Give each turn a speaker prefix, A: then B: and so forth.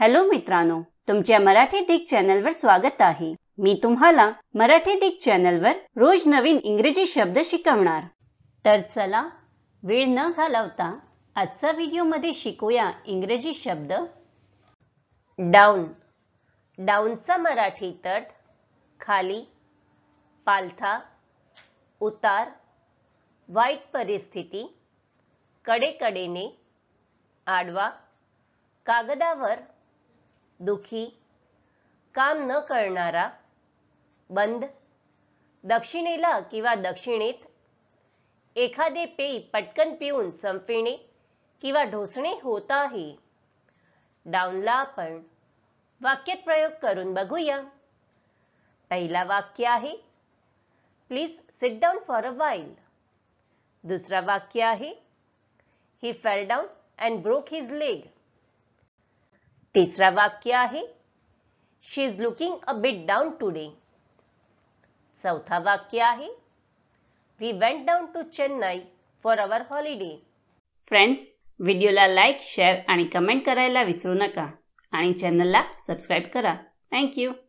A: hello मित्रांनो तुमच्या मराठी दिग चॅनलवर स्वागत आहे मी तुम्हाला मराठी दिग चॅनलवर रोज नवीन इंग्रजी शब्द शिकवणार तर चला वेळ न घालवता आजचा व्हिडिओमध्ये शिकूया इंग्रजी शब्द डाऊन डाऊनचा मराठी अर्थ खाली पालथा उतार वाईट परिस्थिती कडेकडेने आडवा कागदावर दुखी काम न करणारा बंद दक्षिणेला किंवा दक्षिणेत एखादे पेय पटकन पिऊन संपविणे किंवा ढोसणे होत आहे डाऊनला आपण वाक्यात प्रयोग करून बघूया पहिला वाक्य आहे please sit down for a while दुसरा वाक्य आहे he fell down and broke his leg तिसरा वाक्य आहे she is looking a bit down today चौथा वाक्य आहे we went down to Chennai for our holiday friends व्हिडिओला लाईक शेअर आणि कमेंट करायला विसरू नका आणि चॅनलला सबस्क्राईब करा थँक्यू